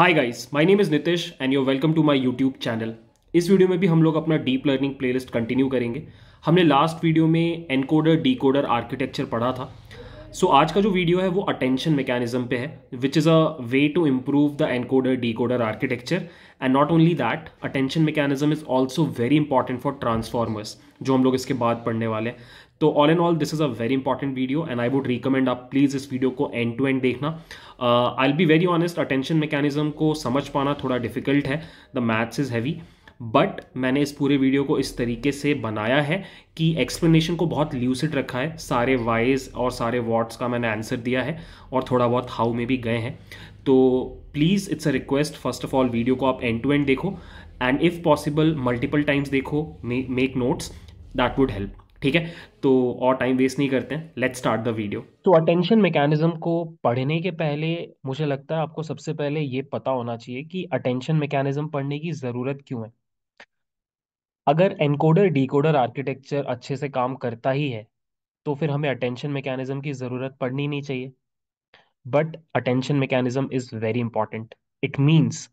Hi guys my name is Nitish and you welcome to my YouTube channel इस video में भी हम लोग अपना डीप लर्निंग प्लेलिस्ट कंटिन्यू करेंगे हमने लास्ट वीडियो में एनकोडर डीकोडर आर्किटेक्चर पढ़ा था सो so, आज का जो वीडियो है वो अटेंशन मैकेनिज्म पे है which is a way to improve the encoder decoder architecture and not only that attention mechanism is also very important for transformers जो हम लोग इसके बाद पढ़ने वाले हैं तो all and all this is a very important video and I would recommend आप प्लीज़ इस वीडियो को एंड टू एंड देखना I be very honest attention mechanism को समझ पाना थोड़ा डिफिकल्ट है the maths is heavy but मैंने इस पूरे वीडियो को इस तरीके से बनाया है कि एक्सप्लेनेशन को बहुत ल्यूसिड रखा है सारे वाइज और सारे वर्ड्स का मैंने आंसर दिया है और थोड़ा बहुत हाउ में भी गए हैं तो please it's a request first of all video को आप एंड टू एंड देखो and if possible multiple times देखो make notes that would help ठीक है तो और टाइम वेस्ट नहीं करते हैं लेट्स स्टार्ट द वीडियो तो अटेंशन मैकेनिज्म को पढ़ने के पहले मुझे लगता है आपको सबसे पहले ये पता होना चाहिए कि अटेंशन मैकेनिज्म पढ़ने की ज़रूरत क्यों है अगर एनकोडर डिकोडर आर्किटेक्चर अच्छे से काम करता ही है तो फिर हमें अटेंशन मैकेनिज्म की ज़रूरत पड़नी नहीं चाहिए but attention mechanism is very important it means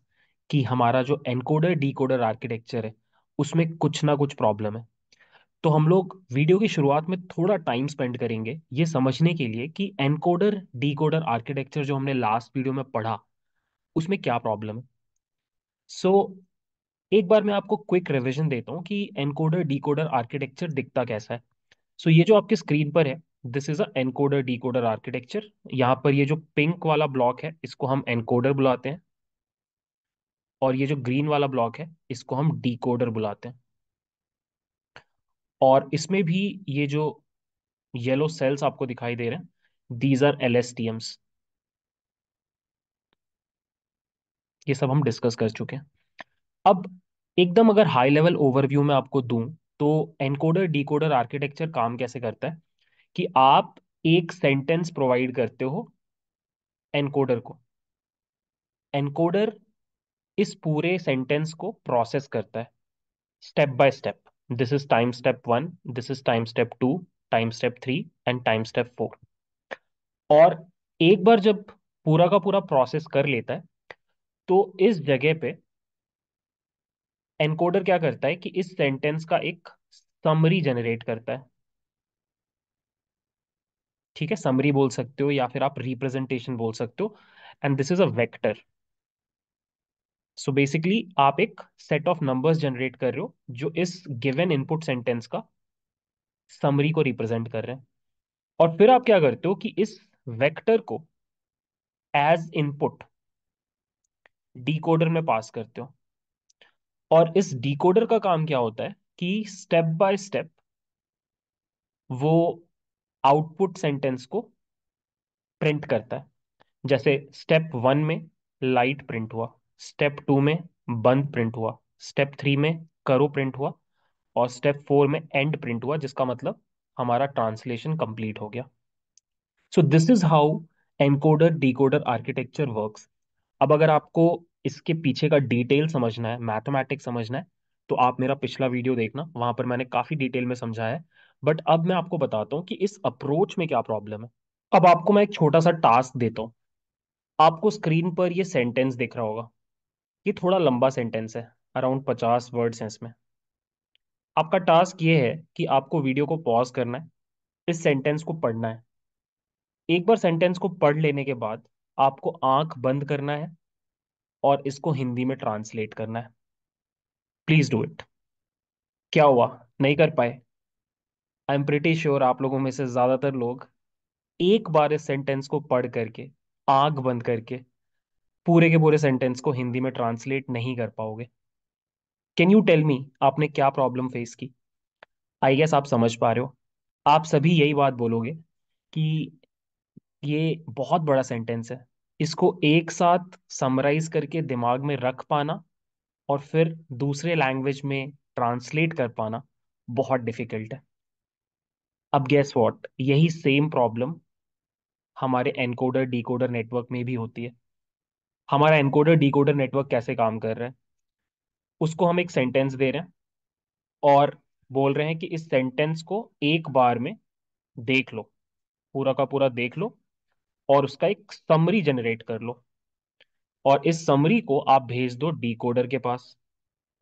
कि हमारा जो एनकोडर डिकोडर आर्किटेक्चर है उसमें कुछ ना कुछ प्रॉब्लम है तो हम लोग वीडियो की शुरुआत में थोड़ा टाइम स्पेंड करेंगे ये समझने के लिए कि एनकोडर डीकोडर आर्किटेक्चर जो हमने लास्ट वीडियो में पढ़ा उसमें क्या प्रॉब्लम है सो so, एक बार मैं आपको क्विक रिविजन देता हूँ कि एनकोडर डीकोडर आर्किटेक्चर दिखता कैसा है सो so, ये जो आपके स्क्रीन पर है this is a encoder decoder architecture यहाँ पर ये जो पिंक वाला ब्लॉक है इसको हम एनकोडर बुलाते हैं और ये जो ग्रीन वाला ब्लॉक है इसको हम डीकोडर बुलाते हैं और इसमें भी ये जो येलो सेल्स आपको दिखाई दे रहे हैं these are L S T Ms ये सब हम डिस्कस कर चुके हैं अब एकदम अगर हाई लेवल ओवरव्यू में आपको दूं तो एनकोडर डीकोडर आर्किटेक्चर काम कैसे करता है कि आप एक सेंटेंस प्रोवाइड करते हो एनकोडर को एनकोडर इस पूरे सेंटेंस को प्रोसेस करता है step by step This is time step one This is time step two time step three and time step four और एक बार जब पूरा का पूरा प्रोसेस कर लेता है तो इस जगह पे एनकोडर क्या करता है कि इस सेंटेंस का एक समरी जनरेट करता है ठीक है समरी बोल सकते हो या फिर आप रिप्रेजेंटेशन बोल सकते हो and this is a vector so basically आप एक सेट ऑफ नंबर्स जनरेट कर रहे हो जो इस गिवन इनपुट सेंटेंस का समरी को रिप्रेजेंट कर रहे हैं और फिर आप क्या करते हो कि इस वेक्टर को एज इनपुट डीकोडर में पास करते हो और इस डीकोडर का काम क्या होता है कि स्टेप बाय स्टेप वो आउटपुट सेंटेंस को प्रिंट करता है जैसे स्टेप वन में लाइट प्रिंट हुआ स्टेप टू में बंद प्रिंट हुआ स्टेप थ्री में करो प्रिंट हुआ और स्टेप फोर में एंड प्रिंट हुआ जिसका मतलब हमारा ट्रांसलेशन कंप्लीट हो गया so this is how encoder decoder architecture works अब अगर आपको इसके पीछे का डिटेल समझना है मैथमेटिक्स समझना है तो आप मेरा पिछला वीडियो देखना वहां पर मैंने काफी डिटेल में समझाया है बट अब मैं आपको बताता हूँ कि इस अप्रोच में क्या प्रॉब्लम है अब आपको मैं एक छोटा सा टास्क देता हूँ आपको स्क्रीन पर ये सेंटेंस दिख रहा होगा ये थोड़ा लंबा सेंटेंस है अराउंड पचास वर्ड्स हैं इसमें आपका टास्क ये है कि आपको वीडियो को पॉज करना है इस सेंटेंस को पढ़ना है एक बार सेंटेंस को पढ़ लेने के बाद आपको आंख बंद करना है और इसको हिंदी में ट्रांसलेट करना है प्लीज डू इट क्या हुआ नहीं कर पाए आई एम प्रिटी श्योर आप लोगों में से ज्यादातर लोग एक बार इस सेंटेंस को पढ़ करके आंख बंद करके पूरे के पूरे सेंटेंस को हिंदी में ट्रांसलेट नहीं कर पाओगे कैन यू टेल मी आपने क्या प्रॉब्लम फेस की आई गेस आप समझ पा रहे हो आप सभी यही बात बोलोगे कि ये बहुत बड़ा सेंटेंस है इसको एक साथ समराइज करके दिमाग में रख पाना और फिर दूसरे लैंग्वेज में ट्रांसलेट कर पाना बहुत डिफिकल्ट है अब गैस वॉट यही सेम प्रॉब्लम हमारे एनकोडर डिकोडर नेटवर्क में भी होती है हमारा एनकोडर कोडर नेटवर्क कैसे काम कर रहा है उसको हम एक सेंटेंस दे रहे हैं और बोल रहे हैं कि इस सेंटेंस को एक बार में देख लो पूरा का पूरा देख लो और उसका एक समरी जनरेट कर लो और इस समरी को आप भेज दो डिकोडर के पास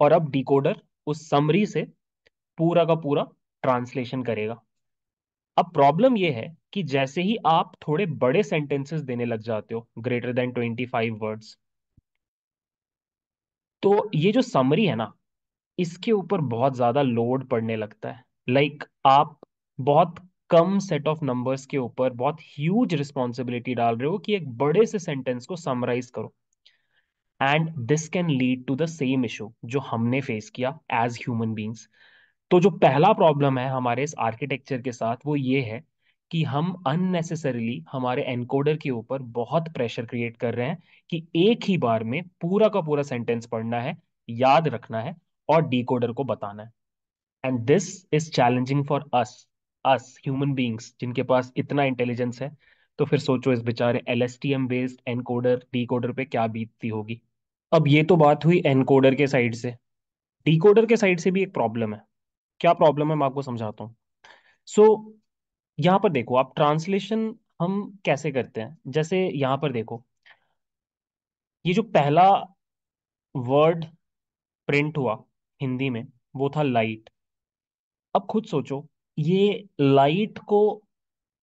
और अब डिकोडर उस समरी से पूरा का पूरा ट्रांसलेशन करेगा अब प्रॉब्लम यह है कि जैसे ही आप थोड़े बड़े सेंटेंसेस देने लग जाते हो greater than twenty five words तो ये जो समरी है ना इसके ऊपर बहुत ज्यादा लोड पड़ने लगता है लाइक like, आप बहुत कम सेट ऑफ नंबर्स के ऊपर बहुत ह्यूज रिस्पॉन्सिबिलिटी डाल रहे हो कि एक बड़े से सेंटेंस को समराइज करो and this can lead to the same issue जो हमने फेस किया एज ह्यूमन बींग्स तो जो पहला प्रॉब्लम है हमारे इस आर्किटेक्चर के साथ वो ये है कि हम अननेसेसरीली हमारे एनकोडर के ऊपर बहुत प्रेशर क्रिएट कर रहे हैं कि एक ही बार में पूरा का पूरा सेंटेंस पढ़ना है याद रखना है और डीकोडर को बताना है and this is challenging for us us human beings जिनके पास इतना इंटेलिजेंस है तो फिर सोचो इस बेचारे L S T M based encoder decoder पे क्या बीतती होगी अब ये तो बात हुई एनकोडर के साइड से डीकोडर के साइड से भी एक प्रॉब्लम है क्या प्रॉब्लम है मैं आपको समझाता हूँ सो so, यहाँ पर देखो आप ट्रांसलेशन हम कैसे करते हैं जैसे यहाँ पर देखो ये जो पहला वर्ड प्रिंट हुआ हिंदी में वो था लाइट अब खुद सोचो ये लाइट को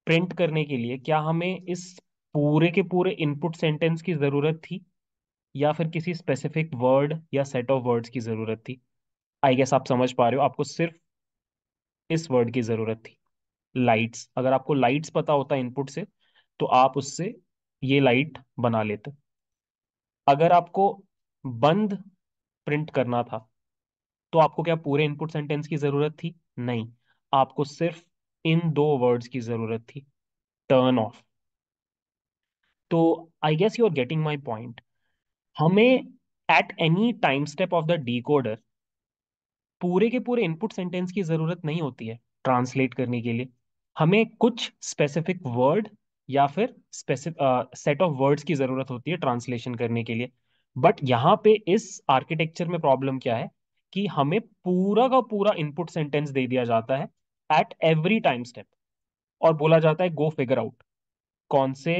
प्रिंट करने के लिए क्या हमें इस पूरे के पूरे इनपुट सेंटेंस की ज़रूरत थी या फिर किसी स्पेसिफिक वर्ड या सेट ऑफ वर्ड्स की ज़रूरत थी आई गेस आप समझ पा रहे हो आपको सिर्फ इस वर्ड की ज़रूरत थी लाइट्स अगर आपको लाइट्स पता होता इनपुट से तो आप उससे ये लाइट बना लेते अगर आपको बंद प्रिंट करना था तो आपको क्या पूरे इनपुट सेंटेंस की ज़रूरत थी नहीं आपको सिर्फ इन दो वर्ड्स की ज़रूरत थी टर्न ऑफ तो I guess you are getting my point हमें at any time step of the decoder पूरे के पूरे इनपुट सेंटेंस की जरूरत नहीं होती है ट्रांसलेट करने के लिए हमें कुछ स्पेसिफिक वर्ड या फिर सेट ऑफ वर्ड्स की जरूरत होती है ट्रांसलेशन करने के लिए बट यहाँ पे इस आर्किटेक्चर में प्रॉब्लम क्या है कि हमें पूरा का पूरा इनपुट सेंटेंस दे दिया जाता है एट एवरी टाइम स्टेप और बोला जाता है गो फिगर आउट कौन से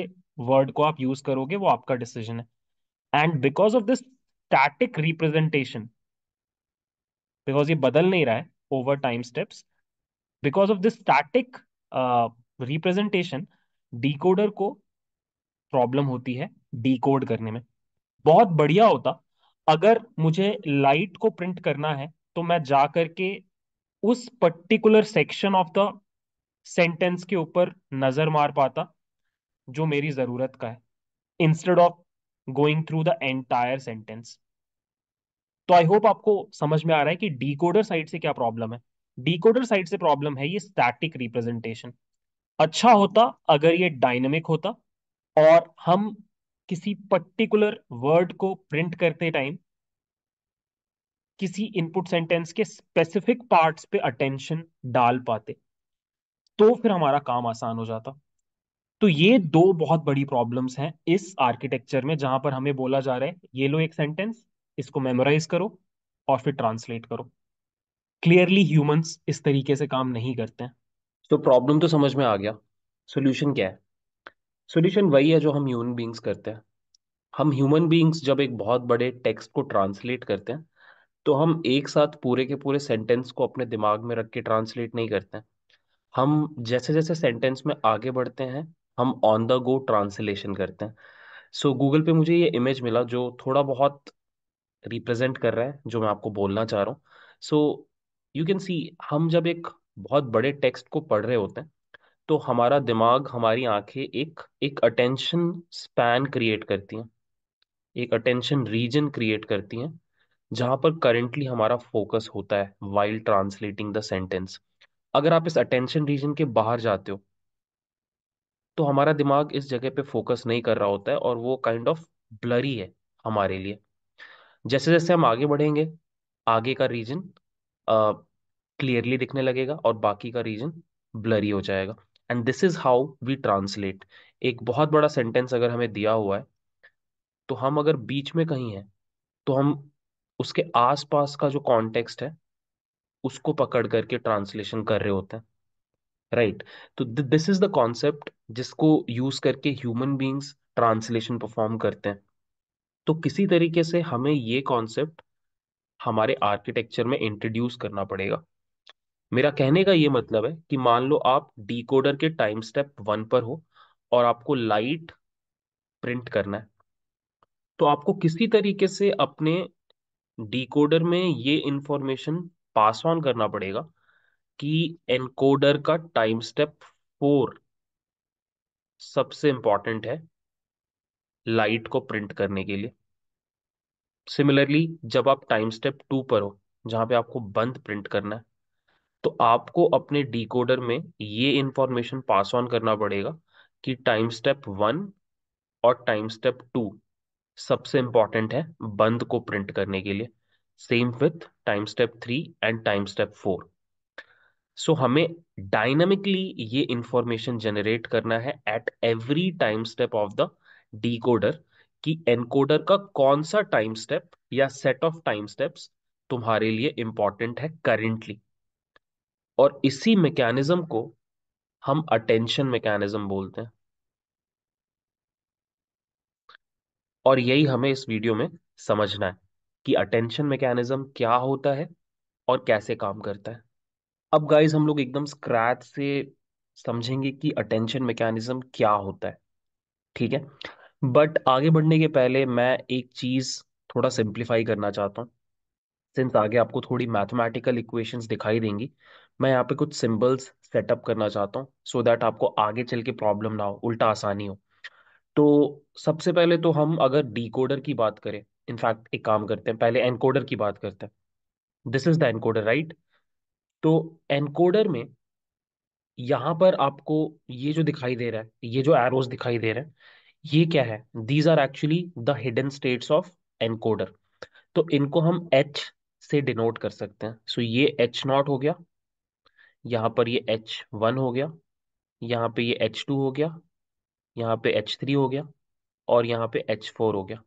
वर्ड को आप यूज करोगे वो आपका डिसीजन है and because of this static representation because ये बदल नहीं रहा है over time steps because of this static representation decoder को प्रॉब्लम होती है डिकोड करने में बहुत बढ़िया होता अगर मुझे लाइट को प्रिंट करना है तो मैं जा करके उस particular section of the sentence के ऊपर नजर मार पाता जो मेरी जरूरत का है instead of going through the entire sentence I तो होप आपको समझ में आ रहा है कि डीकोडर साइड से क्या प्रॉब्लम है डीकोडर साइड से प्रॉब्लम है ये स्टैटिक रिप्रेजेंटेशन अच्छा होता अगर ये डायनेमिक होता और हम किसी पर्टिकुलर वर्ड को प्रिंट करते टाइम किसी इनपुट सेंटेंस के स्पेसिफिक पार्ट्स पे अटेंशन डाल पाते तो फिर हमारा काम आसान हो जाता तो ये दो बहुत बड़ी प्रॉब्लम्स हैं इस आर्किटेक्चर में जहां पर हमें बोला जा रहा है ये लो एक सेंटेंस इसको मेमोराइज करो और फिर ट्रांसलेट करो क्लियरली ह्यूमंस इस तरीके से काम नहीं करते हैं तो प्रॉब्लम तो समझ में आ गया सोल्यूशन क्या है सोल्यूशन वही है जो हम ह्यूमन बींग्स करते हैं हम ह्यूमन बींग्स जब एक बहुत बड़े टेक्स्ट को ट्रांसलेट करते हैं तो हम एक साथ पूरे के पूरे सेंटेंस को अपने दिमाग में रख के ट्रांसलेट नहीं करते हैं हम जैसे जैसे सेंटेंस में आगे बढ़ते हैं हम ऑन द गो ट्रांसलेशन करते हैं सो so, गूगल पे मुझे ये इमेज मिला जो थोड़ा बहुत रिप्रेजेंट कर रहा है जो मैं आपको बोलना चाह रहा हूँ सो यू कैन सी हम जब एक बहुत बड़े टेक्स्ट को पढ़ रहे होते हैं तो हमारा दिमाग हमारी आंखें एक एक अटेंशन स्पैन क्रिएट करती हैं एक अटेंशन रीजन क्रिएट करती हैं जहाँ पर करेंटली हमारा फोकस होता है वाइल्ड ट्रांसलेटिंग द सेंटेंस अगर आप इस अटेंशन रीजन के बाहर जाते हो तो हमारा दिमाग इस जगह पे फोकस नहीं कर रहा होता है और वो काइंड ऑफ ब्लरी है हमारे लिए जैसे जैसे हम आगे बढ़ेंगे आगे का रीजन क्लियरली दिखने लगेगा और बाकी का रीजन ब्लरी हो जाएगा and this is how we translate एक बहुत बड़ा सेंटेंस अगर हमें दिया हुआ है तो हम अगर बीच में कहीं हैं तो हम उसके आसपास का जो कॉन्टेक्स्ट है उसको पकड़ करके ट्रांसलेशन कर रहे होते हैं राइट right. तो दिस इज द कॉन्सेप्ट जिसको यूज करके ह्यूमन बींग्स ट्रांसलेशन परफॉर्म करते हैं तो किसी तरीके से हमें ये कॉन्सेप्ट हमारे आर्किटेक्चर में इंट्रोड्यूस करना पड़ेगा मेरा कहने का ये मतलब है कि मान लो आप डिकोडर के टाइम स्टेप वन पर हो और आपको लाइट प्रिंट करना है तो आपको किसी तरीके से अपने डिकोडर में ये इंफॉर्मेशन पास ऑन करना पड़ेगा कि एनकोडर का टाइम स्टेप फोर सबसे इंपॉर्टेंट है लाइट को प्रिंट करने के लिए सिमिलरली जब आप टाइम स्टेप टू पर हो जहां पे आपको बंद प्रिंट करना है तो आपको अपने डिकोडर में ये इंफॉर्मेशन पास ऑन करना पड़ेगा कि टाइम स्टेप वन और टाइम स्टेप टू सबसे इंपॉर्टेंट है बंद को प्रिंट करने के लिए same with time step three and time step four so हमें डायनामिकली ये इंफॉर्मेशन जनरेट करना है at every time step of the decoder कि एनकोडर का कौन सा टाइम स्टेप या सेट ऑफ टाइम स्टेप्स तुम्हारे लिए इंपॉर्टेंट है करेंटली और इसी मैकेनिज्म को हम अटेंशन मैकेनिज्म बोलते हैं और यही हमें इस वीडियो में समझना है कि अटेंशन मैकेनिज्म क्या होता है और कैसे काम करता है अब गाइज हम लोग एकदम स्क्रैच से समझेंगे कि अटेंशन मैकेनिज्म क्या होता है ठीक है बट आगे बढ़ने के पहले मैं एक चीज़ थोड़ा सिंप्लीफाई करना चाहता हूँ सिंस आगे आपको थोड़ी मैथमेटिकल इक्वेशंस दिखाई देंगी मैं यहाँ पे कुछ सिंबल्स सेटअप करना चाहता हूँ सो दैट आपको आगे चल के प्रॉब्लम ना हो उल्टा आसानी हो तो सबसे पहले तो हम अगर डिकोडर की बात करें इनफैक्ट एक काम करते हैं पहले एनकोडर की बात करते हैं this is the encoder right तो एनकोडर में यहाँ पर आपको ये जो दिखाई दे रहा है ये जो एरोज दिखाई दे रहे हैं ये क्या है these are actually the hidden states of encoder तो इनको हम एच से डिनोट कर सकते हैं सो so ये एच नॉट हो गया यहाँ पर ये एच वन हो गया यहाँ पे ये एच टू हो गया यहाँ पे एच थ्री हो गया और यहाँ पे एच फोर हो गया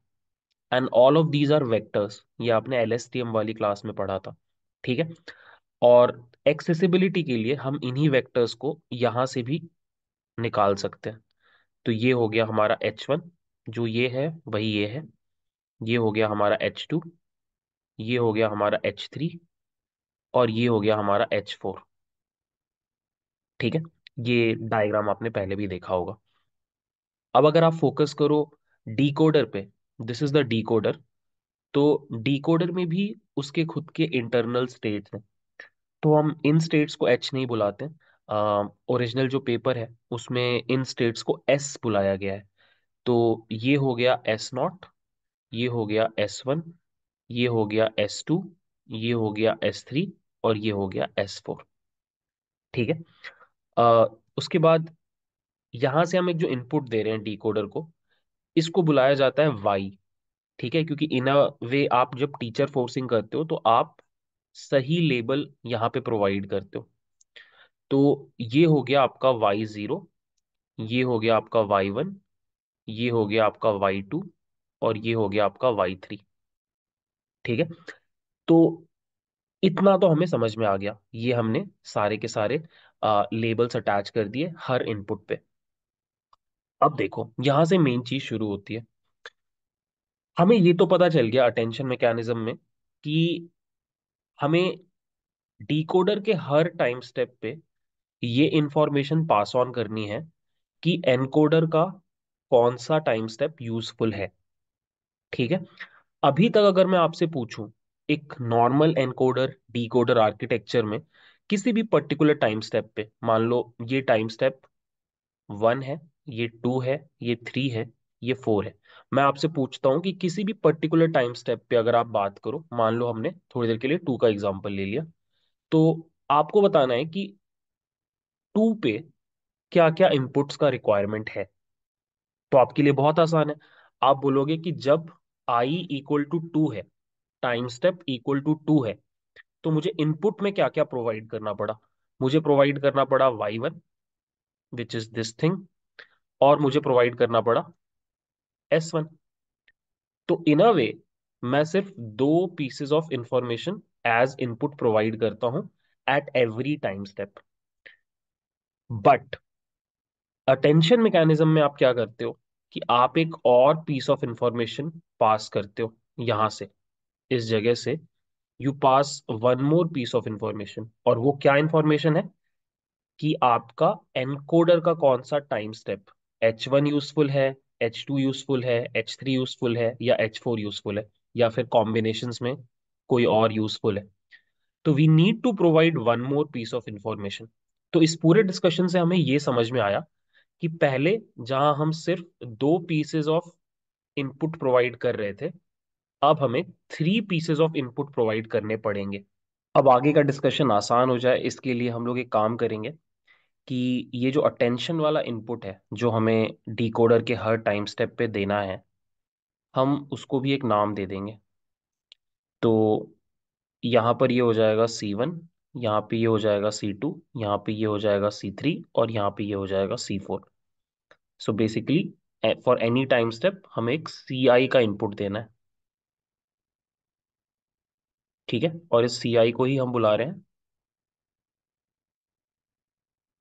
and all of these are vectors ये आपने एल एस टी एम वाली क्लास में पढ़ा था ठीक है और एक्सेसिबिलिटी के लिए हम इन्हीं वेक्टर्स को यहाँ से भी निकाल सकते हैं तो ये हो गया हमारा एच वन जो ये है वही ये है ये हो गया हमारा एच टू ये हो गया हमारा एच थ्री और ये हो गया हमारा एच फोर ठीक है ये डायग्राम आपने पहले भी देखा होगा अब अगर आप फोकस करो डीकोडर पे दिस इज द डीकोडर तो डीकोडर में भी उसके खुद के इंटरनल स्टेट हैं तो हम इन स्टेट्स को एच नहीं बुलाते हैं ओरिजिनल जो पेपर है उसमें इन स्टेट्स को एस बुलाया गया है तो ये हो गया एस नॉट ये हो गया एस वन ये हो गया एस टू ये हो गया एस थ्री और ये हो गया एस फोर ठीक है आ, उसके बाद यहाँ से हम एक जो इनपुट दे रहे हैं कोडर को इसको बुलाया जाता है वाई ठीक है क्योंकि इन अ वे आप जब टीचर फोर्सिंग करते हो तो आप सही लेबल यहाँ पे प्रोवाइड करते हो तो ये हो गया आपका वाई जीरो ये हो गया आपका वाई वन ये हो गया आपका वाई टू और ये हो गया आपका वाई थ्री ठीक है तो इतना तो हमें समझ में आ गया ये हमने सारे के सारे आ, लेबल्स अटैच कर दिए हर इनपुट पे अब देखो यहां से मेन चीज शुरू होती है हमें ये तो पता चल गया अटेंशन मैकेनिज्म में कि हमें डिकोडर के हर टाइम स्टेप पे ये इंफॉर्मेशन पास ऑन करनी है कि एनकोडर का कौन सा टाइम स्टेप यूजफुल है ठीक है अभी तक अगर मैं आपसे पूछूं एक नॉर्मल एनकोडर डीकोडर आर्किटेक्चर में किसी भी पर्टिकुलर टाइम स्टेप पे मान लो ये टाइम स्टेप वन है ये टू है ये थ्री है ये फोर है मैं आपसे पूछता हूं कि किसी भी पर्टिकुलर टाइम स्टेप पे अगर आप बात करो मान लो हमने थोड़ी देर के लिए टू का एग्जाम्पल ले लिया तो आपको बताना है कि टू पे क्या क्या इनपुट्स का रिक्वायरमेंट है तो आपके लिए बहुत आसान है आप बोलोगे कि जब आई इक्वल टू टू है time step equal to two है तो मुझे इनपुट में क्या क्या प्रोवाइड करना पड़ा मुझे प्रोवाइड करना पड़ा Y one which is this thing और मुझे प्रोवाइड करना पड़ा एस वन तो इन अ वे मैं सिर्फ दो pieces of information as input provide करता हूं at every time step but attention mechanism में आप क्या करते हो कि आप एक और पीस ऑफ इंफॉर्मेशन पास करते हो यहां से इस जगह से you pass one more piece of information और वो क्या इंफॉर्मेशन है कि आपका एनकोडर का कौन सा time step H one useful है एच टू यूजफुल है एच थ्री यूजफुल है या एच फोर यूजफुल है या फिर कॉम्बिनेशन में कोई और यूजफुल है तो we need to provide one more piece of information तो इस पूरे डिस्कशन से हमें ये समझ में आया कि पहले जहां हम सिर्फ दो पीसेज ऑफ इनपुट प्रोवाइड कर रहे थे अब हमें three pieces of input provide करने पड़ेंगे अब आगे का डिस्कशन आसान हो जाए इसके लिए हम लोग एक काम करेंगे कि ये जो अटेंशन वाला इनपुट है जो हमें डिकोडर के हर टाइम स्टेप पे देना है हम उसको भी एक नाम दे देंगे तो यहाँ पर ये हो जाएगा सी वन यहाँ पे ये यह हो जाएगा सी टू यहाँ पे ये यह हो जाएगा सी थ्री और यहाँ पे ये यह हो जाएगा C four so basically for any time step हमें एक सी आई का इनपुट देना है ठीक है और इस सी आई को ही हम बुला रहे हैं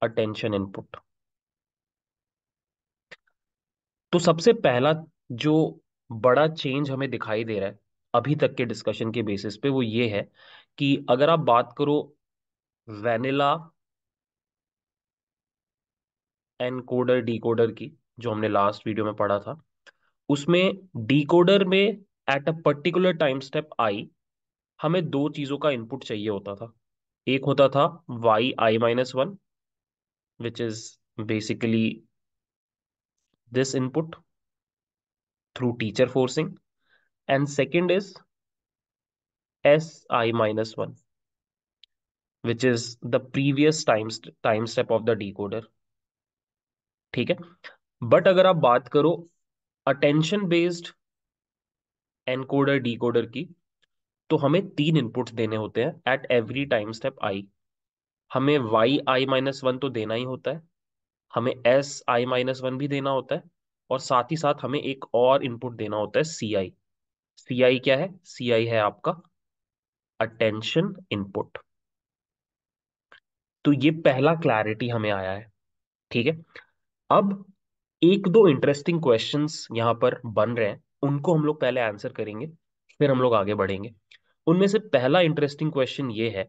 अटेंशन इनपुट तो सबसे पहला जो बड़ा चेंज हमें दिखाई दे रहा है अभी तक के डिस्कशन के बेसिस पे वो ये है कि अगर आप बात करो वेनिला एनकोडर डीकोडर की जो हमने लास्ट वीडियो में पढ़ा था उसमें डीकोडर में at a particular time step I हमें दो चीजों का इनपुट चाहिए होता था एक होता था Y I minus one which is basically this input through teacher forcing and second is S I minus one which is the previous time time step of the decoder ठीक है बट अगर आप बात करो अटेंशन बेस्ड एनकोडर कोडर की तो हमें तीन इनपुट देने होते हैं at every time step I हमें वाई आई माइनस वन तो देना ही होता है हमें एस आई माइनस वन भी देना होता है और साथ ही साथ हमें एक और इनपुट देना होता है सी आई सी आई क्या है सी आई है आपका अटेंशन इनपुट तो ये पहला क्लैरिटी हमें आया है ठीक है अब एक दो इंटरेस्टिंग क्वेश्चंस यहाँ पर बन रहे हैं उनको हम लोग पहले आंसर करेंगे फिर हम लोग आगे बढ़ेंगे उनमें से पहला इंटरेस्टिंग क्वेश्चन ये है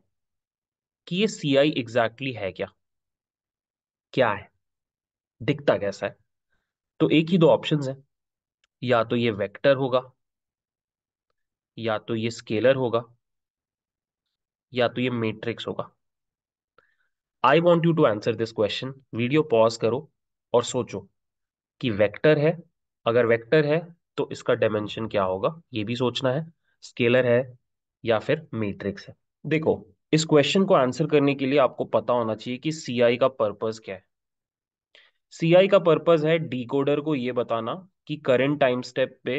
कि ये सी आई एग्जैक्टली है क्या क्या है दिखता कैसा है तो एक ही दो ऑप्शन है या तो ये वेक्टर होगा या तो ये स्केलर होगा या तो ये मैट्रिक्स होगा I want you to answer this question video pause करो और सोचो कि वेक्टर है अगर वेक्टर है तो इसका डायमेंशन क्या होगा ये भी सोचना है स्केलर है या फिर मैट्रिक्स है देखो इस क्वेश्चन को आंसर करने के लिए आपको पता होना चाहिए कि सीआई का पर्पस क्या है सीआई का पर्पस है डीकोडर को ये बताना कि करंट टाइम स्टेप पे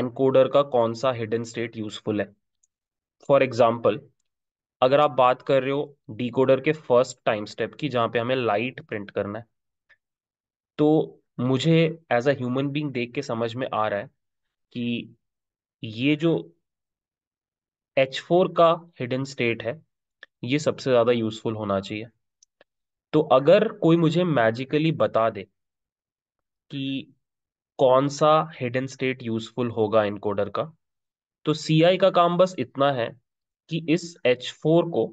एनकोडर का कौन सा हिडन स्टेट यूजफुल है फॉर एग्जाम्पल अगर आप बात कर रहे हो डिकोडर के फर्स्ट टाइम स्टेप की जहाँ पे हमें लाइट प्रिंट करना है तो मुझे एज अ ह्यूमन बींग देख के समझ में आ रहा है कि ये जो एच फोर का हिडन स्टेट है ये सबसे ज़्यादा यूजफुल होना चाहिए तो अगर कोई मुझे मैजिकली बता दे कि कौन सा हिडन स्टेट यूजफुल होगा इनकोडर का तो सी आई का काम बस इतना है कि इस एच फोर को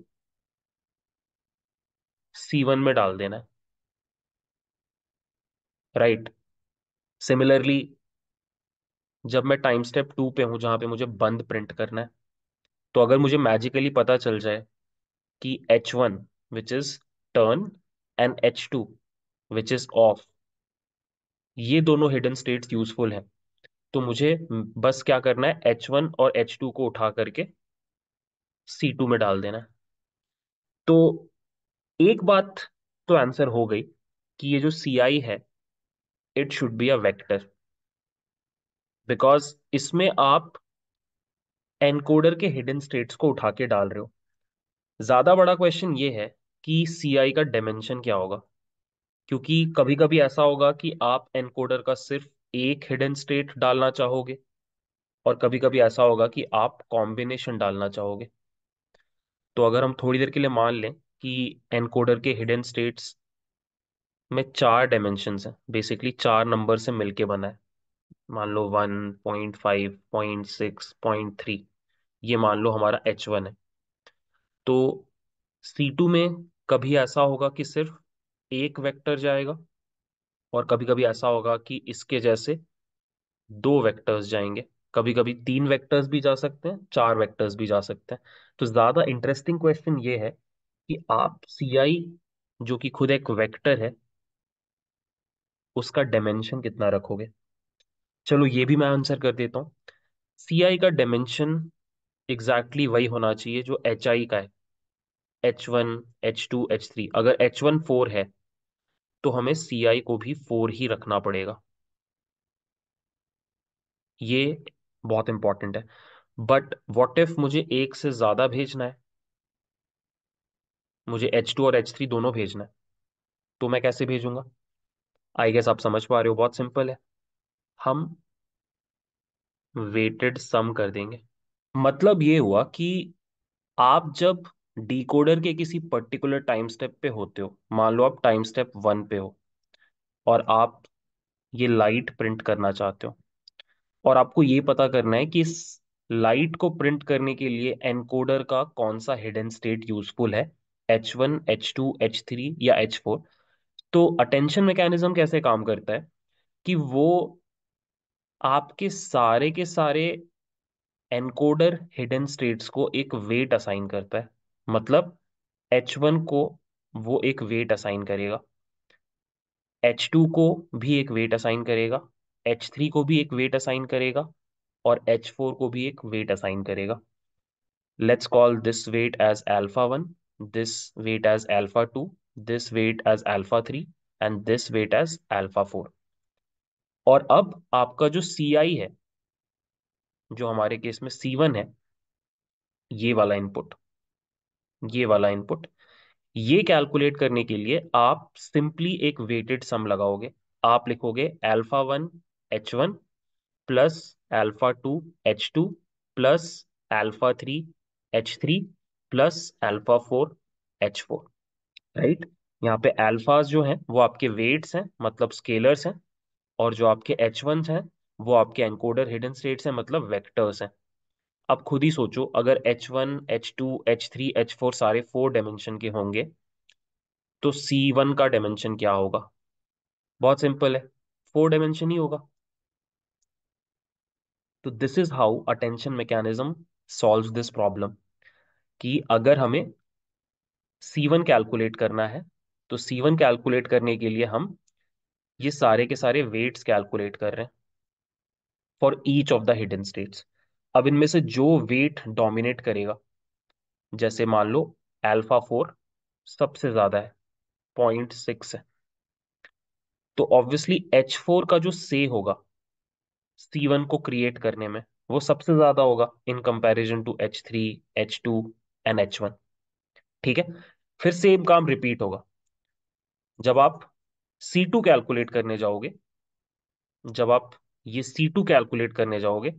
सी वन में डाल देना है राइट सिमिलरली जब मैं टाइम स्टेप टू पे हूं जहां पे मुझे बंद प्रिंट करना है तो अगर मुझे मैजिकली पता चल जाए कि H one which is turn and H two which is off ये दोनों हिडन स्टेट्स यूजफुल हैं तो मुझे बस क्या करना है एच वन और एच टू को उठा करके सी टू में डाल देना तो एक बात तो आंसर हो गई कि ये जो सी आई है it should be a vector because इसमें आप एनकोडर के हिडन स्टेट्स को उठा के डाल रहे हो ज़्यादा बड़ा क्वेश्चन ये है कि सी आई का डायमेंशन क्या होगा क्योंकि कभी कभी ऐसा होगा कि आप एनकोडर का सिर्फ एक हिडन स्टेट डालना चाहोगे और कभी कभी ऐसा होगा कि आप कॉम्बिनेशन डालना चाहोगे तो अगर हम थोड़ी देर के लिए मान लें कि एनकोडर के हिडन स्टेट्स में चार डायमेंशन हैं बेसिकली चार नंबर से मिलके बना है मान लो one point five point six point three ये मान लो हमारा एच वन है तो सी टू में कभी ऐसा होगा कि सिर्फ एक वेक्टर जाएगा और कभी कभी ऐसा होगा कि इसके जैसे दो वेक्टर्स जाएंगे कभी कभी तीन वेक्टर्स भी जा सकते हैं चार वेक्टर्स भी जा सकते हैं तो ज़्यादा इंटरेस्टिंग क्वेश्चन ये है कि आप सी जो कि खुद एक वेक्टर है उसका डायमेंशन कितना रखोगे चलो ये भी मैं आंसर कर देता हूँ सी का डायमेंशन एग्जैक्टली वही होना चाहिए जो एच आई का है H one H two H three अगर एच वन फोर है तो हमें सी आई को भी फोर ही रखना पड़ेगा ये बहुत इंपॉर्टेंट है बट वॉट इफ मुझे एक से ज्यादा भेजना है मुझे एच टू और एच थ्री दोनों भेजना है तो मैं कैसे भेजूंगा आई गेस आप समझ पा रहे हो बहुत सिंपल है हम वेटेड सम कर देंगे मतलब ये हुआ कि आप जब डिकोडर के किसी पर्टिकुलर टाइम स्टेप पे होते हो मान लो आप टाइम स्टेप वन पे हो और आप ये लाइट प्रिंट करना चाहते हो और आपको ये पता करना है कि इस लाइट को प्रिंट करने के लिए एनकोडर का कौन सा हिडन स्टेट यूजफुल है H one H two H three या एच फोर तो अटेंशन मैकेनिज्म कैसे काम करता है कि वो आपके सारे के सारे एनकोडर हिडन स्टेट्स को एक वेट असाइन करता है मतलब एच वन को वो एक वेट असाइन करेगा एच टू को भी एक वेट असाइन करेगा एच थ्री को भी एक वेट असाइन करेगा और एच फोर को भी एक वेट असाइन करेगा let's call this weight as alpha one this weight as alpha two this weight as alpha three and this weight as alpha four और अब आपका जो सी आई है जो हमारे केस में सी वन है ये वाला इनपुट ये वाला इनपुट ये कैलकुलेट करने के लिए आप सिंपली एक वेटेड सम लगाओगे आप लिखोगे alpha one H one plus alpha two H two plus alpha three H three plus alpha four H four right यहाँ पे एल्फाज जो हैं वो आपके वेट्स हैं मतलब स्केलर्स हैं और जो आपके एच वन हैं वो आपके एनकोडर हिडन स्टेट्स हैं मतलब वेक्टर्स हैं अब खुद ही सोचो अगर H one H two H three H four सारे फोर डायमेंशन के होंगे तो सी वन का डायमेंशन क्या होगा बहुत सिंपल है फोर डायमेंशन ही होगा तो this is how attention mechanism solve this problem कि अगर हमें सी वन कैलकुलेट करना है तो सी वन कैलकुलेट करने के लिए हम ये सारे के सारे वेट्स कैलकुलेट कर रहे हैं for each of the hidden states अब इनमें से जो वेट डोमिनेट करेगा जैसे मान लो अल्फा फोर सबसे ज्यादा है पॉइंट सिक्स है तो ऑब्वियसली एच फोर का जो से होगा सी वन को क्रिएट करने में वो सबसे ज्यादा होगा in comparison to H three H two and H one ठीक है फिर सेम काम रिपीट होगा जब आप सी टू कैलकुलेट करने जाओगे जब आप ये सी टू कैलकुलेट करने जाओगे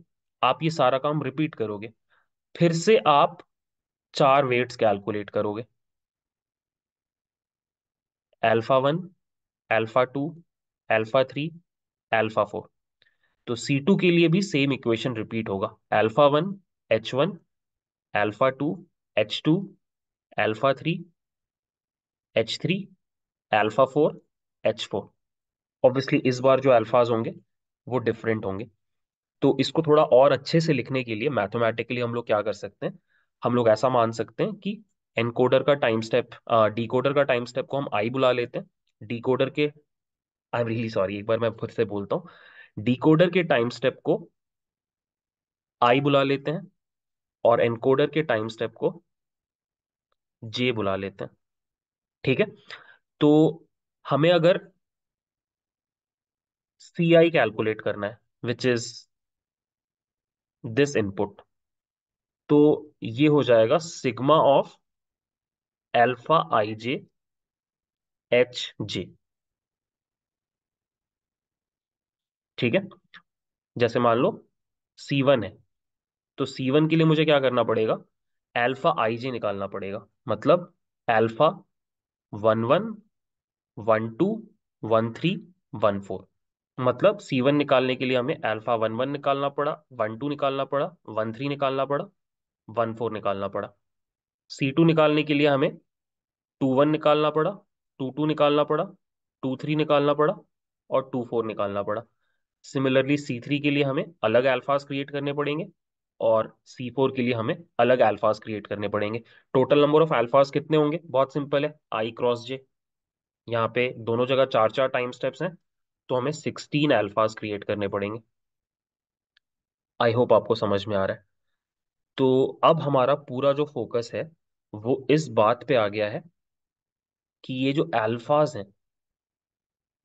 आप ये सारा काम रिपीट करोगे फिर से आप चार वेट्स कैलकुलेट करोगे alpha one alpha two alpha three alpha four तो C2 के लिए भी सेम इक्वेशन रिपीट होगा alpha one H one alpha two H two alpha three H three alpha four H four obviously इस बार जो अल्फाज होंगे वो डिफरेंट होंगे तो इसको थोड़ा और अच्छे से लिखने के लिए मैथमेटिकली हम लोग क्या कर सकते हैं हम लोग ऐसा मान सकते हैं कि एनकोडर का टाइम स्टेप डीकोडर का टाइम स्टेप को हम आई बुला लेते हैं डीकोडर के आई एम रियली सॉरी एक बार मैं फिर से बोलता हूँ डिकोडर के टाइम स्टेप को आई बुला लेते हैं और एनकोडर के टाइम स्टेप को जे बुला लेते हैं ठीक है तो हमें अगर सी आई कैलकुलेट करना है विच इज दिस इनपुट तो ये हो जाएगा sigma of alpha I J H J ठीक है जैसे मान लो सी वन है तो सी वन के लिए मुझे क्या करना पड़ेगा एल्फा आई जे निकालना पड़ेगा मतलब alpha one one one two one three one four मतलब सी वन निकालने के लिए हमें एल्फा वन वन निकालना पड़ा वन टू निकालना पड़ा वन थ्री निकालना पड़ा वन फोर निकालना पड़ा सी टू निकालने के लिए हमें टू वन निकालना पड़ा टू टू निकालना पड़ा टू थ्री निकालना पड़ा और टू फोर निकालना पड़ा सिमिलरली सी थ्री के लिए हमें अलग अल्फाज क्रिएट करने पड़ेंगे और सी फोर के लिए हमें अलग अल्फाज क्रिएट करने पड़ेंगे टोटल नंबर ऑफ अल्फाज कितने होंगे बहुत सिंपल है आई क्रॉस जे यहाँ पे दोनों जगह चार चार टाइम स्टेप्स हैं तो हमें सिक्सटीन अल्फाज क्रिएट करने पड़ेंगे आई होप आपको समझ में आ रहा है तो अब हमारा पूरा जो फोकस है वो इस बात पे आ गया है कि ये जो अल्फाज हैं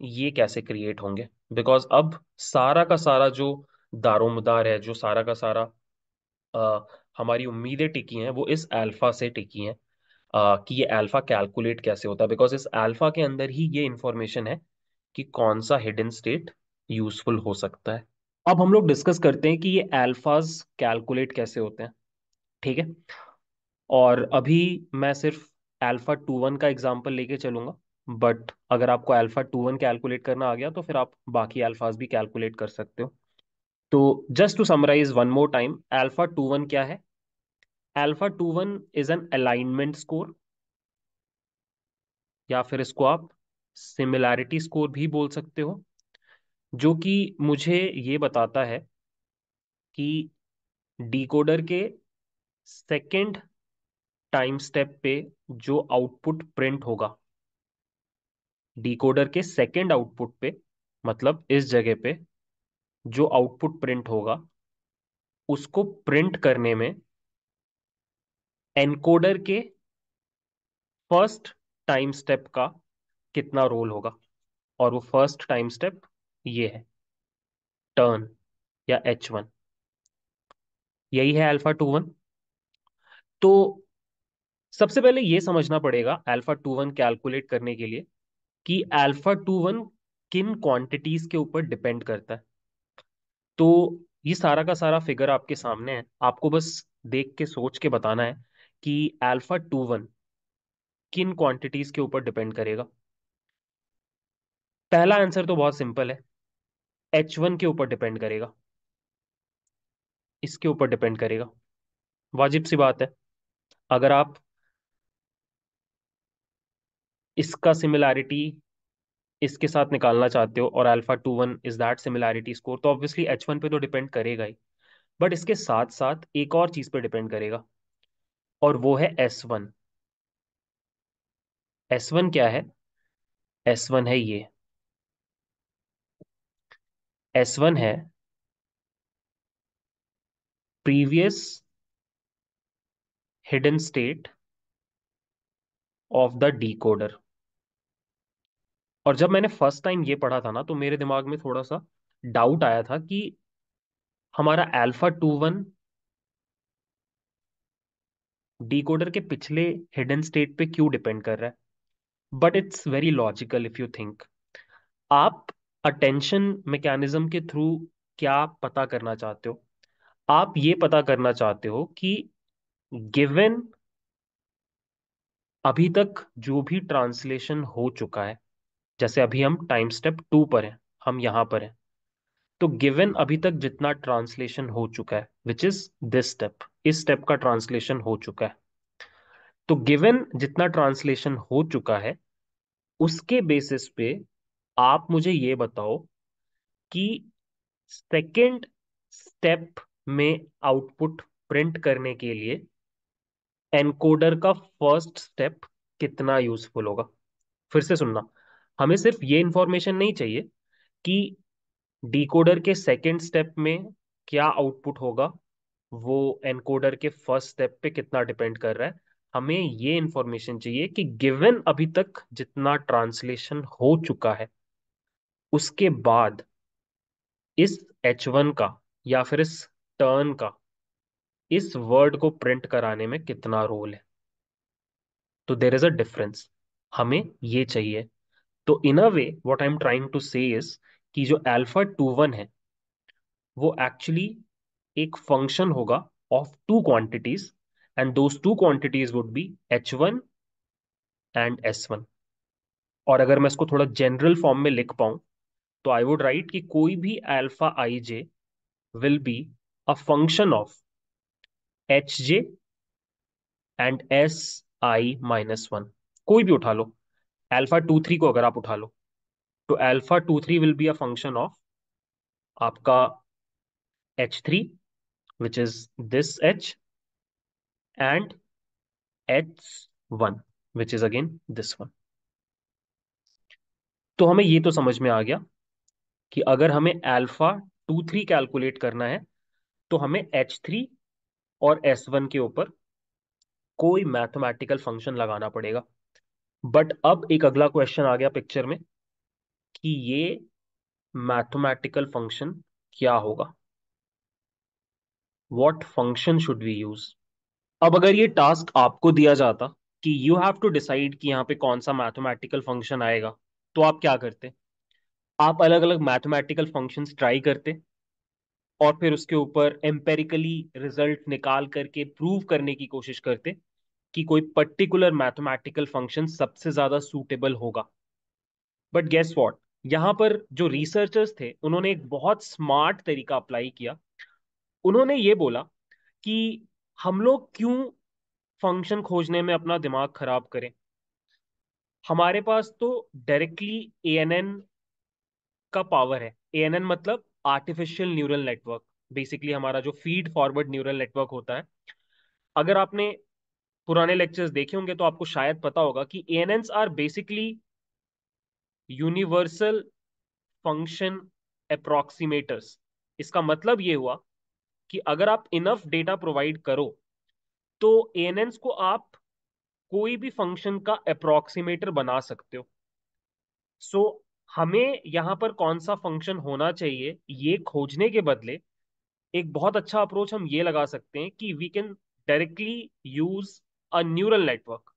ये कैसे क्रिएट होंगे बिकॉज अब सारा का सारा जो दारोमदार है जो सारा का सारा आ, हमारी उम्मीदें टिकी हैं वो इस अल्फा से टिकी हैं कि ये अल्फा कैलकुलेट कैसे होता है बिकॉज इस अल्फा के अंदर ही ये इंफॉर्मेशन है कि कौन सा हिडन स्टेट यूजफुल हो सकता है अब हम लोग डिस्कस करते हैं कि ये अल्फाज कैलकुलेट कैसे होते हैं ठीक है और अभी मैं सिर्फ अल्फा टू वन का एग्जाम्पल लेके चलूंगा बट अगर आपको अल्फा टू वन कैलकुलेट करना आ गया तो फिर आप बाकी अल्फाज भी कैलकुलेट कर सकते हो तो just to summarize one more time alpha two one क्या है alpha two one is an alignment score या फिर इसको आप सिमिलैरिटी स्कोर भी बोल सकते हो जो कि मुझे ये बताता है कि डिकोडर के सेकेंड टाइम स्टेप पे जो आउटपुट प्रिंट होगा डिकोडर के सेकेंड आउटपुट पे मतलब इस जगह पे जो आउटपुट प्रिंट होगा उसको प्रिंट करने में एनकोडर के फर्स्ट टाइम स्टेप का कितना रोल होगा और वो फर्स्ट टाइम स्टेप ये है टर्न या एच वन यही है अल्फा टू वन तो सबसे पहले ये समझना पड़ेगा अल्फा टू वन कैलकुलेट करने के लिए कि अल्फा टू वन किन क्वांटिटीज के ऊपर डिपेंड करता है तो ये सारा का सारा फिगर आपके सामने है आपको बस देख के सोच के बताना है कि अल्फा टू वन किन क्वांटिटीज के ऊपर डिपेंड करेगा पहला आंसर तो बहुत सिंपल है एच वन के ऊपर डिपेंड करेगा इसके ऊपर डिपेंड करेगा वाजिब सी बात है अगर आप इसका सिमिलैरिटी इसके साथ निकालना चाहते हो और alpha two one is that similarity score तो ऑब्वियसली एच वन पे तो डिपेंड करेगा ही बट इसके साथ साथ एक और चीज पे डिपेंड करेगा और वो है एस वन एस वन क्या है एस वन है ये एस वन है previous hidden state of the decoder और जब मैंने फर्स्ट टाइम ये पढ़ा था ना तो मेरे दिमाग में थोड़ा सा डाउट आया था कि हमारा अल्फा टू वन डिकोडर के पिछले हिडन स्टेट पे क्यों डिपेंड कर रहा है but it's very logical if you think आप अटेंशन मैकेनिज्म के थ्रू क्या पता करना चाहते हो आप ये पता करना चाहते हो कि गिवन अभी तक जो भी ट्रांसलेशन हो चुका है जैसे अभी हम टाइम स्टेप टू पर हैं हम यहां पर हैं तो गिवन अभी तक जितना ट्रांसलेशन हो चुका है विच इज दिस स्टेप इस स्टेप का ट्रांसलेशन हो चुका है तो गिवन जितना ट्रांसलेशन हो चुका है उसके बेसिस पे आप मुझे ये बताओ कि सेकेंड स्टेप में आउटपुट प्रिंट करने के लिए एनकोडर का फर्स्ट स्टेप कितना यूजफुल होगा फिर से सुनना हमें सिर्फ ये इन्फॉर्मेशन नहीं चाहिए कि डिकोडर के सेकेंड स्टेप में क्या आउटपुट होगा वो एनकोडर के फर्स्ट स्टेप पे कितना डिपेंड कर रहा है हमें ये इन्फॉर्मेशन चाहिए कि गिवन अभी तक जितना ट्रांसलेशन हो चुका है उसके बाद इस एच वन का या फिर इस टर्न का इस वर्ड को प्रिंट कराने में कितना रोल है तो देर इज अ डिफरेंस हमें ये चाहिए तो in a way what I am trying to say कि जो अल्फा टू वन है वो एक्चुअली एक फंक्शन होगा of two quantities and those two quantities would be H one and S one और अगर मैं इसको थोड़ा जनरल फॉर्म में लिख पाऊं तो आई वुड राइट कि कोई भी alpha I J will be a function of H J and S I minus one कोई भी उठा लो अल्फा टू थ्री को अगर आप उठा लो तो alpha two three will be a function of आपका H three which is this H and H one which is again this one तो हमें ये तो समझ में आ गया कि अगर हमें अल्फा टू थ्री कैलकुलेट करना है तो हमें एच थ्री और एस वन के ऊपर कोई मैथमेटिकल फंक्शन लगाना पड़ेगा बट अब एक अगला क्वेश्चन आ गया पिक्चर में कि ये मैथमेटिकल फंक्शन क्या होगा what function should we use अब अगर ये टास्क आपको दिया जाता कि यू हैव टू डिसाइड कि यहाँ पे कौन सा मैथमेटिकल फंक्शन आएगा तो आप क्या करते आप अलग अलग मैथमेटिकल फंक्शन ट्राई करते और फिर उसके ऊपर एम्पेरिकली रिजल्ट निकाल करके प्रूव करने की कोशिश करते कि कोई पर्टिकुलर मैथमेटिकल फंक्शन सबसे ज्यादा सूटेबल होगा बट गेस वॉट यहाँ पर जो रिसर्चर्स थे उन्होंने एक बहुत स्मार्ट तरीका अप्लाई किया उन्होंने ये बोला कि हम लोग क्यों फंक्शन खोजने में अपना दिमाग खराब करें हमारे पास तो डायरेक्टली ए एन एन का पावर है ए एन एन मतलब आर्टिफिशियल न्यूरल नेटवर्क बेसिकली हमारा जो फीड फॉरवर्ड न्यूरल नेटवर्क होता है अगर आपने पुराने लेक्चर्स देखे होंगे तो आपको शायद पता होगा कि are basically universal function approximators इसका मतलब ये हुआ कि अगर आप इनफ डेटा प्रोवाइड करो तो ए को आप कोई भी फंक्शन का अप्रोक्सीमेटर बना सकते हो सो so, हमें यहाँ पर कौन सा फंक्शन होना चाहिए ये खोजने के बदले एक बहुत अच्छा अप्रोच हम ये लगा सकते हैं कि we can directly use a neural network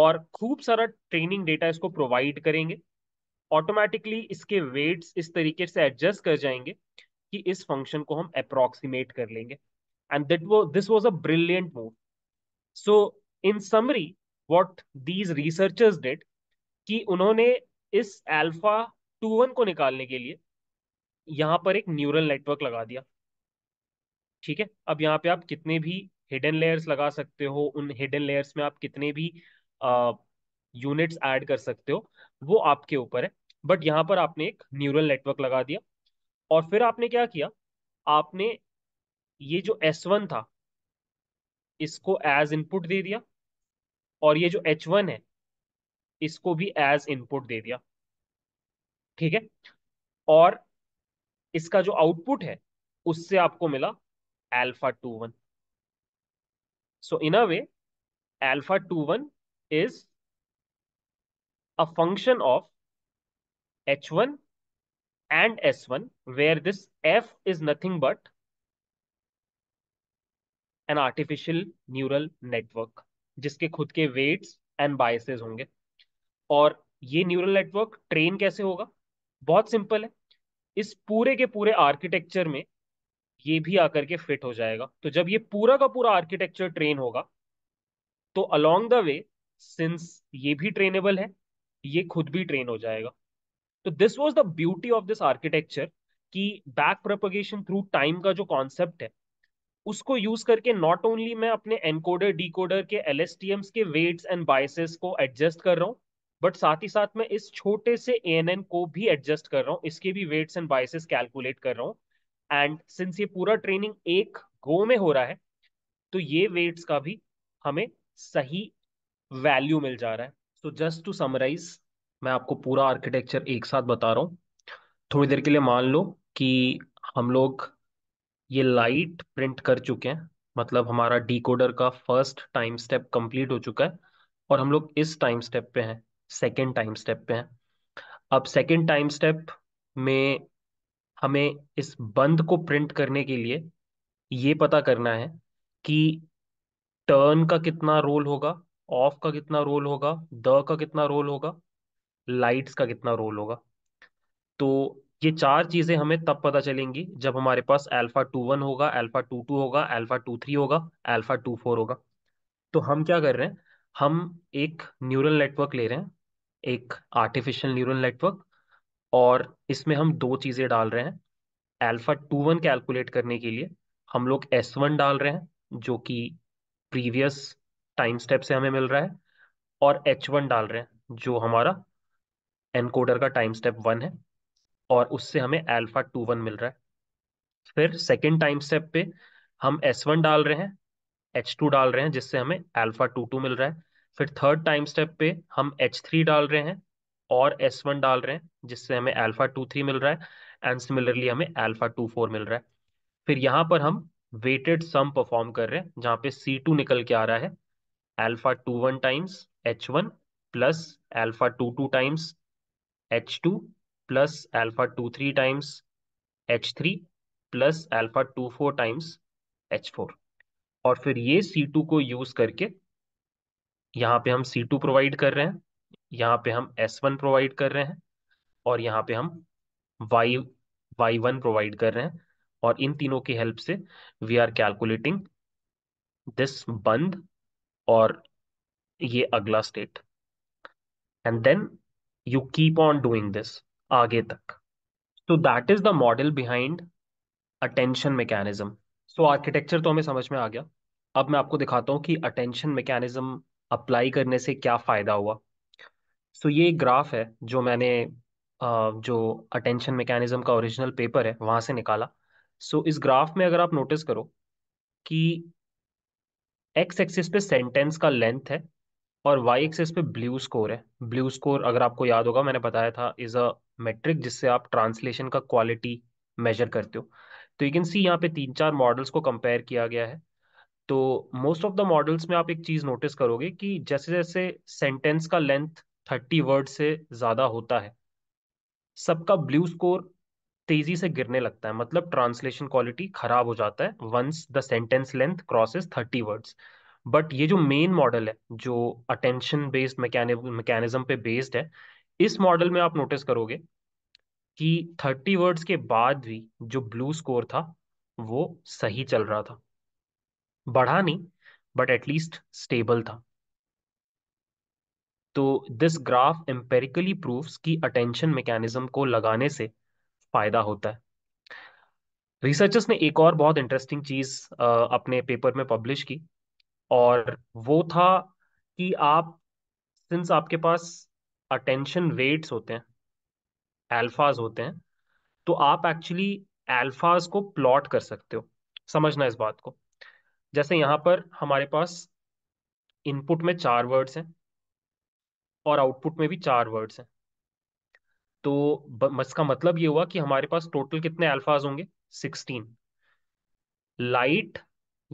और खूब सारा ट्रेनिंग डेटा इसको प्रोवाइड करेंगे ऑटोमेटिकली इसके वेट्स इस तरीके से एडजस्ट कर जाएंगे कि इस फंक्शन को हम अप्रोक्सीमेट कर लेंगे एंड दैट वो this was a brilliant move so in summary what these researchers did कि उन्होंने इस अल्फा टू वन को निकालने के लिए यहाँ पर एक न्यूरल नेटवर्क लगा दिया ठीक है अब यहाँ पे आप कितने भी हिडन लेयर्स लगा सकते हो उन हिडन लेयर्स में आप कितने भी यूनिट्स ऐड कर सकते हो वो आपके ऊपर है बट यहाँ पर आपने एक न्यूरल नेटवर्क लगा दिया और फिर आपने क्या किया आपने ये जो एस वन था इसको एज इनपुट दे दिया और ये जो एच वन है इसको भी एज इनपुट दे दिया ठीक है और इसका जो आउटपुट है उससे आपको मिला alpha two one So in a way, alpha 2 1 is a function of h1 and s1 where this f is nothing but an artificial neural network jiske khud ke weights and biases honge aur ye neural network train kaise hoga bahut simple hai is pure ke pure architecture mein ये भी आकर के fit हो जाएगा तो जब ये पूरा का पूरा आर्किटेक्चर ट्रेन होगा तो अलोंग द वे सिंस ये भी ट्रेनेबल है ये खुद भी ट्रेन हो जाएगा तो this was the beauty of this architecture कि बैक प्रोपोगेशन थ्रू टाइम का जो कॉन्सेप्ट है उसको यूज करके नॉट ओनली मैं अपने एनकोडर डीकोडर के एल के वेट्स एंड बाइसेस को एडजस्ट कर रहा हूँ बट साथ ही साथ मैं इस छोटे से ए को भी एडजस्ट कर रहा हूँ इसके भी वेट्स एंड बाइसेस कैलकुलेट कर रहा हूँ एंड सिंस ये पूरा ट्रेनिंग एक गो में हो रहा है तो ये वेट्स का भी हमें सही वैल्यू मिल जा रहा है सो जस्ट टू समराइज मैं आपको पूरा आर्किटेक्चर एक साथ बता रहा हूँ थोड़ी देर के लिए मान लो कि हम लोग ये लाइट प्रिंट कर चुके हैं मतलब हमारा डिकोडर का फर्स्ट टाइम स्टेप कंप्लीट हो चुका है और हम लोग इस टाइम स्टेप पे हैं सेकेंड टाइम स्टेप पे हैं अब सेकेंड टाइम स्टेप में हमें इस बंद को प्रिंट करने के लिए ये पता करना है कि टर्न का कितना रोल होगा ऑफ का कितना रोल होगा द का कितना रोल होगा लाइट्स का कितना रोल होगा तो ये चार चीज़ें हमें तब पता चलेंगी जब हमारे पास अल्फा टू वन होगा अल्फा टू टू होगा अल्फा टू थ्री होगा अल्फा टू फोर होगा तो हम क्या कर रहे हैं हम एक न्यूरल नेटवर्क ले रहे हैं एक आर्टिफिशियल न्यूरल नेटवर्क और इसमें हम दो चीज़ें डाल रहे हैं एल्फा टू वन कैलकुलेट करने के लिए हम लोग एस वन डाल रहे हैं जो कि प्रीवियस टाइम स्टेप से हमें मिल रहा है और एच वन डाल रहे हैं जो हमारा एनकोडर का टाइम स्टेप वन है और उससे हमें एल्फा टू वन मिल रहा है फिर सेकेंड टाइम स्टेप पे हम एस वन डाल रहे हैं एच टू डाल रहे हैं जिससे हमें एल्फा टू टू मिल रहा है फिर थर्ड टाइम स्टेप पे हम एच थ्री डाल रहे हैं और एस वन डाल रहे हैं जिससे हमें एल्फा टू थ्री मिल रहा है एंड सिमिलरली हमें एल्फा टू फोर मिल रहा है फिर यहां पर हम वेटेड सम परफॉर्म कर रहे हैं जहां पे सी टू निकल के आ रहा है alpha two one times H one plus alpha two two times H two plus alpha two three times H three plus alpha two four times H four और फिर ये सी टू को यूज करके यहाँ पे हम सी टू प्रोवाइड कर रहे हैं यहाँ पे हम एस वन प्रोवाइड कर रहे हैं और यहाँ पे हम वाई वाई वन प्रोवाइड कर रहे हैं और इन तीनों की हेल्प से वी आर कैलकुलेटिंग दिस बंद और ये अगला state and then you keep on doing this आगे तक तो that is the model behind attention mechanism so architecture तो हमें समझ में आ गया अब मैं आपको दिखाता हूँ कि अटेंशन मैकेनिज्म अप्लाई करने से क्या फायदा हुआ सो ये एक ग्राफ है जो मैंने जो अटेंशन मैकेनिज्म का ओरिजिनल पेपर है वहां से निकाला सो इस ग्राफ में अगर आप नोटिस करो कि एक्स एक्सिस पे सेंटेंस का लेंथ है और वाई एक्सिस पे ब्लू स्कोर है ब्लू स्कोर अगर आपको याद होगा मैंने बताया था इज अ मेट्रिक जिससे आप ट्रांसलेशन का क्वालिटी मेजर करते हो तो यू कैन सी यहाँ पे तीन चार मॉडल्स को कंपेयर किया गया है तो मोस्ट ऑफ द मॉडल्स में आप एक चीज नोटिस करोगे कि जैसे जैसे सेंटेंस का लेंथ थर्टी वर्ड से ज़्यादा होता है सबका ब्लू स्कोर तेजी से गिरने लगता है मतलब ट्रांसलेशन क्वालिटी खराब हो जाता है once the sentence length crosses thirty words but ये जो मेन मॉडल है जो अटेंशन बेस्ड मैकेनिज्म पे बेस्ड है इस मॉडल में आप नोटिस करोगे कि थर्टी वर्ड्स के बाद भी जो ब्लू स्कोर था वो सही चल रहा था बढ़ा नहीं बट एटलीस्ट स्टेबल था तो दिस ग्राफ एम्पेरिकली प्रूफ्स कि अटेंशन मैकेनिज्म को लगाने से फायदा होता है रिसर्चर्स ने एक और बहुत इंटरेस्टिंग चीज अपने पेपर में पब्लिश की और वो था कि आप सिंस आपके पास अटेंशन वेट्स होते हैं एल्फाज होते हैं तो आप एक्चुअली एल्फाज को प्लॉट कर सकते हो समझना इस बात को जैसे यहाँ पर हमारे पास इनपुट में चार वर्ड्स हैं और आउटपुट में भी चार वर्ड्स हैं तो इसका मतलब ये हुआ कि हमारे पास टोटल कितने अल्फाज होंगे सिक्सटीन लाइट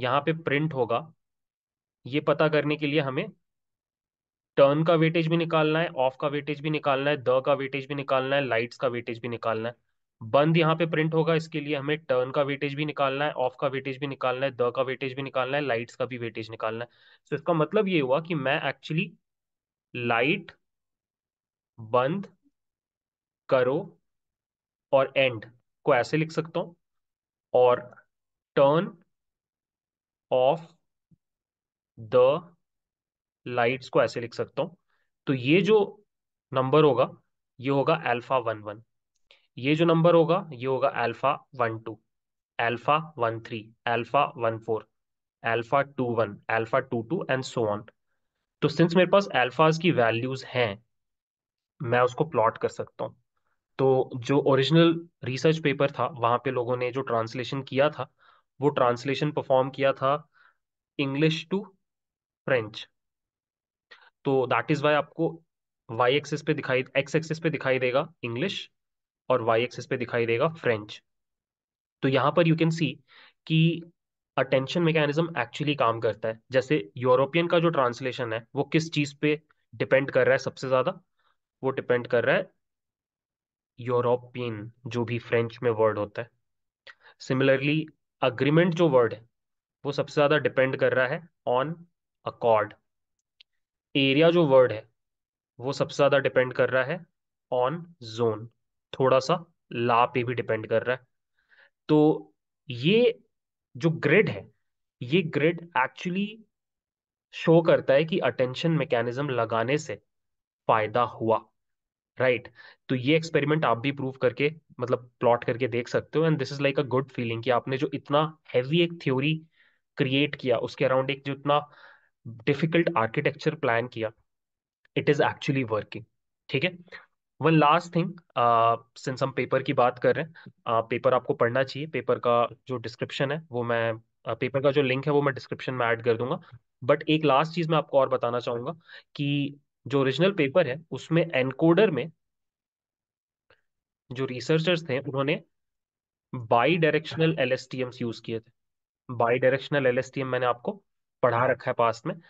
यहाँ पे प्रिंट होगा ये पता करने के लिए हमें टर्न का वेटेज भी निकालना है ऑफ का वेटेज भी निकालना है द का वेटेज भी निकालना है लाइट्स का वेटेज भी निकालना है बंद यहाँ पे प्रिंट होगा इसके लिए हमें टर्न का वेटेज भी निकालना है ऑफ का वेटेज भी निकालना है द का वेटेज भी निकालना है लाइट्स का भी वेटेज निकालना है सो तो so इसका मतलब ये हुआ कि मैं एक्चुअली लाइट बंद करो और एंड को ऐसे लिख सकता हूं और टर्न ऑफ द लाइट्स को ऐसे लिख सकता हूं तो ये जो नंबर होगा ये होगा अल्फा वन वन ये जो नंबर होगा ये होगा alpha one two alpha one three alpha one four alpha two one alpha two two and so on तो सिंस मेरे पास अल्फाज की वैल्यूज हैं मैं उसको प्लॉट कर सकता हूँ तो जो ओरिजिनल रिसर्च पेपर था वहां पे लोगों ने जो ट्रांसलेशन किया था वो ट्रांसलेशन परफॉर्म किया था इंग्लिश टू फ्रेंच तो दैट इज़ वाई आपको वाई एक्सेस पे दिखाई एक्स एक्सेस पे दिखाई देगा इंग्लिश और वाई एक्सेस पे दिखाई देगा फ्रेंच तो यहाँ पर यू कैन सी कि अटेंशन मैकेनिज्म एक्चुअली काम करता है जैसे यूरोपियन का जो ट्रांसलेशन है वो किस चीज़ पे डिपेंड कर रहा है सबसे ज़्यादा वो डिपेंड कर रहा है यूरोपियन जो भी फ्रेंच में वर्ड होता है सिमिलरली अग्रीमेंट जो वर्ड है वो सबसे ज़्यादा डिपेंड कर रहा है ऑन अकॉर्ड एरिया जो वर्ड है वो सबसे ज़्यादा डिपेंड कर रहा है ऑन जोन थोड़ा सा ला पे भी डिपेंड कर रहा है तो ये जो ग्रिड है ये ग्रिड एक्चुअली शो करता है कि अटेंशन मैकेनिज्म लगाने से फायदा हुआ राइट right? तो ये एक्सपेरिमेंट आप भी प्रूव करके मतलब प्लॉट करके देख सकते हो and this is like a good feeling कि आपने जो इतना हैवी एक थ्योरी क्रिएट किया उसके अराउंड एक जो इतना डिफिकल्ट आर्किटेक्चर प्लान किया इट इज एक्चुअली वर्किंग ठीक है वन लास्ट थिंग सिंस हम पेपर की बात कर रहे हैं uh, पेपर आपको पढ़ना चाहिए पेपर का जो डिस्क्रिप्शन है वो मैं uh, पेपर का जो लिंक है वो मैं डिस्क्रिप्शन में ऐड कर दूंगा बट एक लास्ट चीज़ मैं आपको और बताना चाहूंगा कि जो ओरिजिनल पेपर है उसमें एनकोडर में जो रिसर्चर्स थे उन्होंने बाई डायरेक्शनल एल यूज़ किए थे बाई डायरेक्शनल एल मैंने आपको पढ़ा रखा है पास्ट में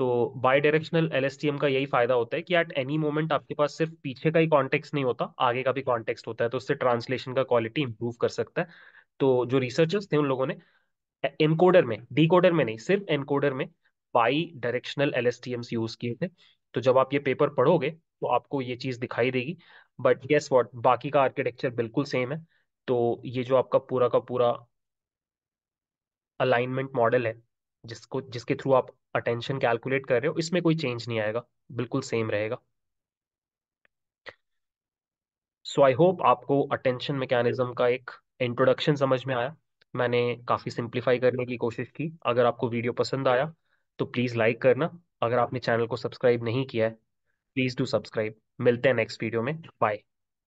तो बाई डायरेक्शनल एल का यही फायदा होता है कि एट एनी मोमेंट आपके पास सिर्फ पीछे का ही कॉन्टेक्स्ट नहीं होता आगे का भी कॉन्टेक्स्ट होता है तो उससे ट्रांसलेशन का क्वालिटी इंप्रूव कर सकता है तो जो रिसर्चर्स थे उन लोगों ने एनकोडर में डीकोडर में नहीं सिर्फ एनकोडर में बाई डायरेक्शनल एल यूज किए थे तो जब आप ये पेपर पढ़ोगे तो आपको ये चीज़ दिखाई देगी बट गेस वॉट बाकी का आर्किटेक्चर बिल्कुल सेम है तो ये जो आपका पूरा का पूरा अलाइनमेंट मॉडल है जिसको जिसके थ्रू आप अटेंशन कैलकुलेट कर रहे हो इसमें कोई चेंज नहीं आएगा बिल्कुल सेम रहेगा सो आई होप आपको अटेंशन मैकेनिज्म का एक इंट्रोडक्शन समझ में आया मैंने काफ़ी सिंप्लीफाई करने की कोशिश की अगर आपको वीडियो पसंद आया तो प्लीज़ लाइक करना अगर आपने चैनल को सब्सक्राइब नहीं किया है प्लीज़ डू सब्सक्राइब मिलते हैं नेक्स्ट वीडियो में बाय